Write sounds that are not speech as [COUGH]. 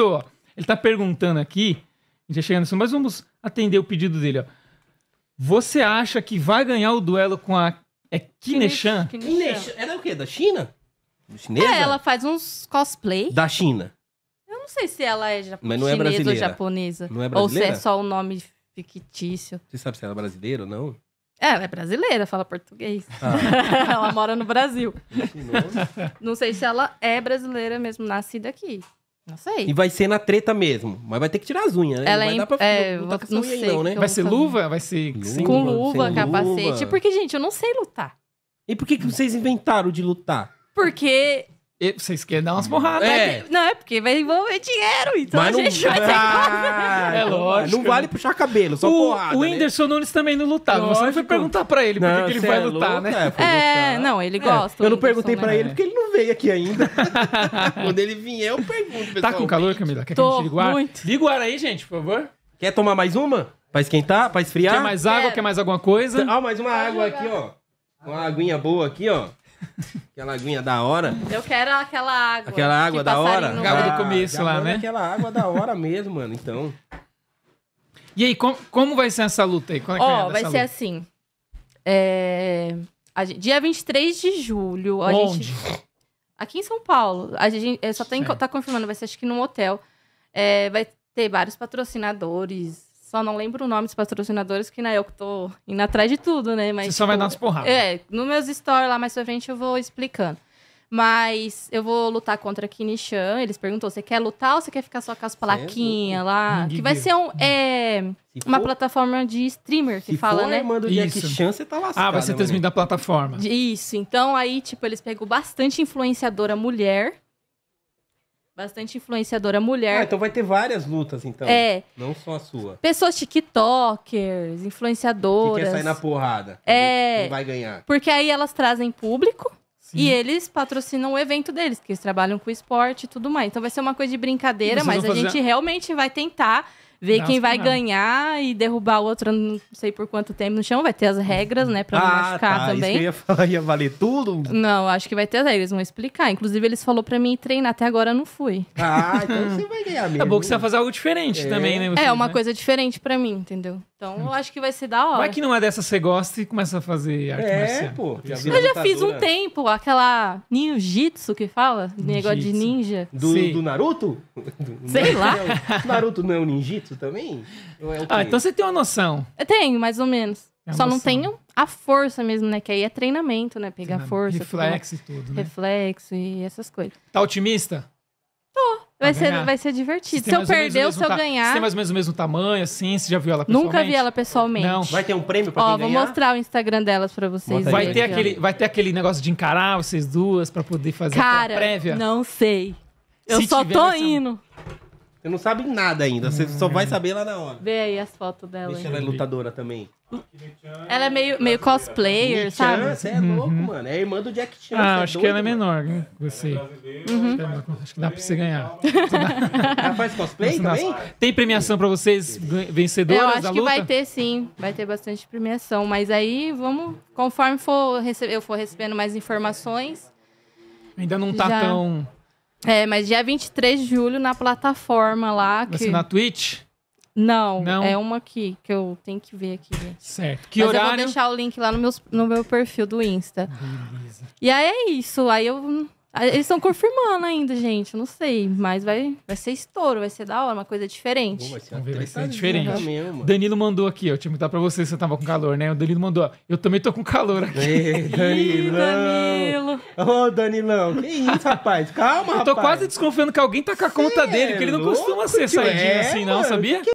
Ele está perguntando aqui, já tá chegando assim, mas vamos atender o pedido dele. Ó. Você acha que vai ganhar o duelo com a é Kineshan? Kineshan. Ela é o quê? Da China? Chinesa? É, ela faz uns cosplay. Da China. Eu não sei se ela é, japo... Mas não é brasileira. ou japonesa. Não é brasileira? Ou se é só o um nome fictício. Você sabe se ela é brasileira ou não? É, ela é brasileira, fala português. Ah. [LAUGHS] ela mora no Brasil. É não sei se ela é brasileira mesmo, nascida aqui. Não sei. E vai ser na treta mesmo. Mas vai ter que tirar as unhas, né? Ela não vai é, dar pra é, lutar tá com não, sei, aí, não né? Vai ser luva? Vai ser luva, com luva, capacete. Luva. Porque, gente, eu não sei lutar. E por que, que vocês inventaram de lutar? Porque e vocês querem dar umas hum. porradas. É. Né? Não, é porque vai envolver dinheiro, então Mas a gente não... vai ter ah, É, é lógico. Não vale puxar cabelo, só o, porrada. O né? Whindersson né? Nunes também não lutava. Lógico. Você não foi perguntar pra ele não, por que ele vai é lutar, né? É, é, não, ele é. gosta. eu não perguntei né? pra ele porque ele não veio aqui ainda. [LAUGHS] Quando ele vier, eu pergunto. Tá com calor, Camila? Quer Tô, que a gente ligue o ar? Muito. Liga o ar aí, gente, por favor. Quer tomar mais uma? Pra esquentar? Pra esfriar? Quer mais água? Quer mais alguma coisa? Ó, ah, mais uma água aqui, ó. Uma aguinha boa aqui, ó. [LAUGHS] Aquela aguinha da hora. Eu quero aquela água. Aquela água da hora? Água do ah, começo lá, né? Aquela água da hora mesmo, mano. Então. E aí, com, como vai ser essa luta aí? É Ó, é oh, vai, luta? ser assim. É... A gente, dia 23 de julho. A Onde? Gente... Aqui em São Paulo. A gente é, só tem, tá confirmando, vai ser acho que num hotel. É, vai ter vários patrocinadores só não lembro o nome dos patrocinadores, que na né, eu que tô indo atrás de tudo, né? Mas, Você só tipo, vai dar umas porradas. É, no meus stories lá mais pra frente eu vou explicando. Mas eu vou lutar contra a Kinishan. Eles perguntou: você quer lutar ou você quer ficar só com as é plaquinhas lá? Ninguém que vai viu. ser um, é, se uma for, plataforma de streamer que fala, for, né? Manda o Kinishan, você tá lascado. Ah, vai ser transmitido da plataforma. Isso. Então aí, tipo, eles pegou bastante influenciadora mulher Bastante influenciadora mulher. Ah, então vai ter várias lutas, então. É. Não só a sua. Pessoas TikTokers, influenciadoras. Que quer sair na porrada. É. Que vai ganhar. Porque aí elas trazem público. Sim. E eles patrocinam o evento deles, que eles trabalham com esporte e tudo mais. Então vai ser uma coisa de brincadeira, mas a fazer... gente realmente vai tentar ver quem vai não. ganhar e derrubar o outro, não sei por quanto tempo no chão. Vai ter as regras, né? Pra não ah, machucar tá. também. Isso que eu ia falar, ia valer tudo? Não, acho que vai ter as regras, vão explicar. Inclusive, eles falaram pra mim treinar, até agora eu não fui. Ah, então você vai ganhar mesmo. É bom que você vai fazer algo diferente é. também, né? é, uma né? coisa diferente pra mim, entendeu? Então eu acho que vai ser da hora. Vai que numa dessas você gosta e começa a fazer arte é, marcial. pô. Já eu já fiz um tempo, aquela ninjitsu que fala, negócio de ninja. Do, do Naruto? Do, Sei lá. É o, Naruto não é um ninjitsu também? É ah, então você tem uma noção. Eu tenho, mais ou menos. É Só noção. não tenho a força mesmo, né? Que aí é treinamento, né? Pegar força. Reflexo e tudo, né? Reflexo e essas coisas. Tá otimista? Vai ser, vai ser divertido. Se, se eu perder, ou se eu ganhar. Você tem mais ou menos o mesmo tamanho, assim? Você já viu ela pessoalmente? Nunca vi ela pessoalmente. Não. Vai ter um prêmio pra Ó, vou ganhar? mostrar o Instagram delas pra vocês. Vai ter, aquele, vai ter aquele negócio de encarar vocês duas pra poder fazer Cara, a prévia? não sei. Eu se só tô indo. Você não sabe nada ainda, você só vai hum. saber lá na hora. Vê aí as fotos dela. Deixa ela é lutadora também. Ela é meio, meio cosplayer, Nichan, sabe? Você é uhum. louco, mano. É irmã do Jack Chan. Ah, é acho é doido, que ela é menor, né? Você. Uhum. Acho que dá pra você ganhar. [LAUGHS] ela faz cosplay também? Tem premiação pra vocês vencedores luta? Eu acho que vai ter sim. Vai ter bastante premiação. Mas aí vamos, conforme for eu for recebendo mais informações. Ainda não tá já... tão é, mas dia 23 de julho na plataforma lá. Que... ser na Twitch? Não, Não, é uma aqui que eu tenho que ver aqui, gente. Certo. Que Mas horário? eu vou deixar o link lá no meu, no meu perfil do Insta. Beleza. E aí é isso. Aí eu ah, eles estão confirmando ainda, gente. Não sei. Mas vai, vai ser estouro, vai ser da hora, uma coisa diferente. Pô, vai ver, vai ser diferente. Mesmo, Danilo mandou aqui, eu tinha que dar pra você, você tava com calor, né? O Danilo mandou, ó, eu também tô com calor aqui. Ei, Danilo. Ih, Danilo. Ô, oh, Danilão, que isso, rapaz? Calma, rapaz. Eu tô rapaz. quase desconfiando que alguém tá com a conta Cê dele, é porque ele não é costuma ser saidinho é, assim, não, sabia? Que